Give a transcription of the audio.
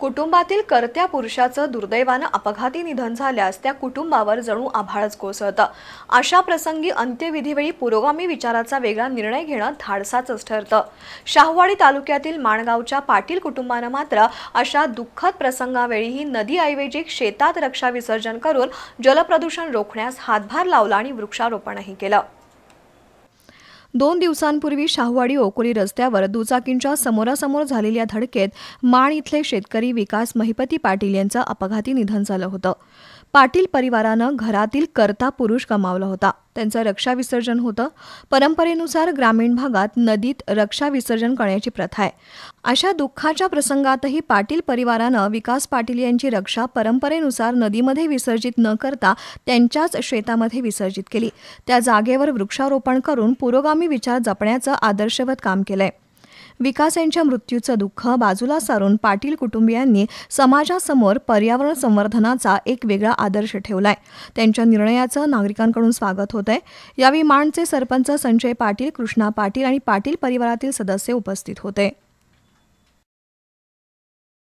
कुटुंबातील कर्त्या पुरुषाचं दुर्दैवानं अपघाती निधन झाल्यास त्या कुटुंबावर जणू आभाळच कोसळतं अशा प्रसंगी अंत्यविधीवेळी पुरोगामी विचाराचा वेगळा निर्णय घेणं धाडसाचंच ठरतं शाहवाडी तालुक्यातील माणगावच्या पाटील कुटुंबानं मात्र अशा दुःखद प्रसंगावेळीही नदीऐवजी शेतात रक्षा विसर्जन करून जलप्रदूषण रोखण्यास हातभार लावला आणि वृक्षारोपणही केलं दोन दिवसांपूर्वी शाहवाडी ओकोली रस्त्यावर दुचाकींच्या समोरासमोर झालेल्या धडकेत माण इथले शेतकरी विकास महिपती पाटील यांचं अपघाती निधन झालं होतं पाटील परिवारानं घरातील करता पुरुष गमावला होता त्यांचं रक्षा विसर्जन होतं परंपरेनुसार ग्रामीण भागात नदीत रक्षा विसर्जन करण्याची प्रथा आहे अशा दुःखाच्या प्रसंगातही पाटील परिवारानं विकास पाटील यांची रक्षा परंपरेनुसार नदीमध्ये विसर्जित न करता त्यांच्याच शेतामध्ये विसर्जित केली त्या जागेवर वृक्षारोपण करून पुरोगामी विचार जपण्याचं आदर्शवत काम केलंय विकास यांच्या मृत्यूचं दुःख बाजूला सारून पाटील कुटुंबियांनी समाजासमोर पर्यावरण संवर्धनाचा एक वेगळा आदर्श ठेवलाय त्यांच्या निर्णयाचं नागरिकांकडून स्वागत होत आहे यावेळी माणचे सरपंच संजय पाटील कृष्णा पाटील आणि पाटील परिवारातील सदस्य उपस्थित होते